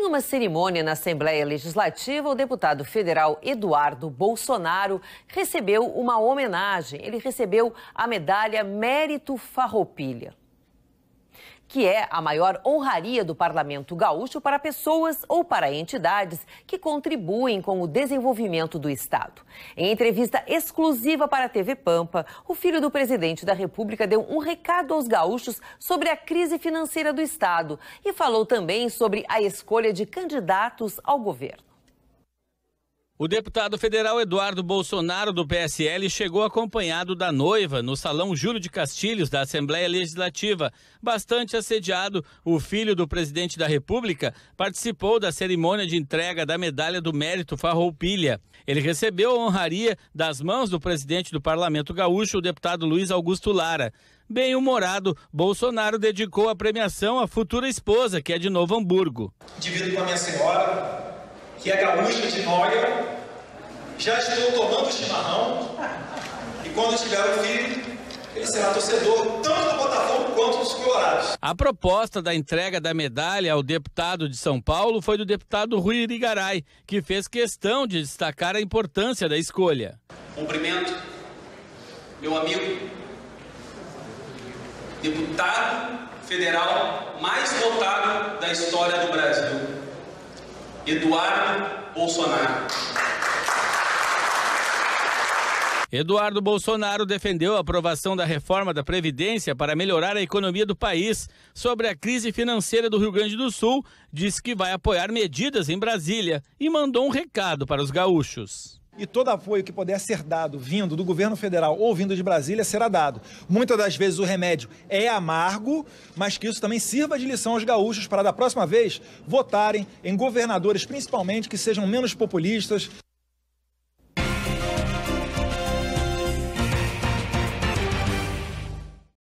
Em uma cerimônia na Assembleia Legislativa, o deputado federal Eduardo Bolsonaro recebeu uma homenagem. Ele recebeu a medalha Mérito Farroupilha que é a maior honraria do Parlamento Gaúcho para pessoas ou para entidades que contribuem com o desenvolvimento do Estado. Em entrevista exclusiva para a TV Pampa, o filho do presidente da República deu um recado aos gaúchos sobre a crise financeira do Estado e falou também sobre a escolha de candidatos ao governo. O deputado federal Eduardo Bolsonaro, do PSL, chegou acompanhado da noiva no Salão Júlio de Castilhos da Assembleia Legislativa. Bastante assediado, o filho do presidente da República participou da cerimônia de entrega da Medalha do Mérito Farroupilha. Ele recebeu a honraria das mãos do presidente do Parlamento Gaúcho, o deputado Luiz Augusto Lara. Bem-humorado, Bolsonaro dedicou a premiação à futura esposa, que é de Novo Hamburgo. Divido com a minha senhora que é gaúcha de Noia, já estou tomando chimarrão e quando tiver o filho, ele será torcedor tanto do Botafogo quanto dos Colorados. A proposta da entrega da medalha ao deputado de São Paulo foi do deputado Rui Irigaray, que fez questão de destacar a importância da escolha. Cumprimento, meu amigo, deputado federal mais votado da história do Brasil Eduardo Bolsonaro. Eduardo Bolsonaro defendeu a aprovação da reforma da Previdência para melhorar a economia do país. Sobre a crise financeira do Rio Grande do Sul, disse que vai apoiar medidas em Brasília e mandou um recado para os gaúchos. E todo apoio que puder ser dado vindo do governo federal ou vindo de Brasília será dado. Muitas das vezes o remédio é amargo, mas que isso também sirva de lição aos gaúchos para da próxima vez votarem em governadores, principalmente, que sejam menos populistas.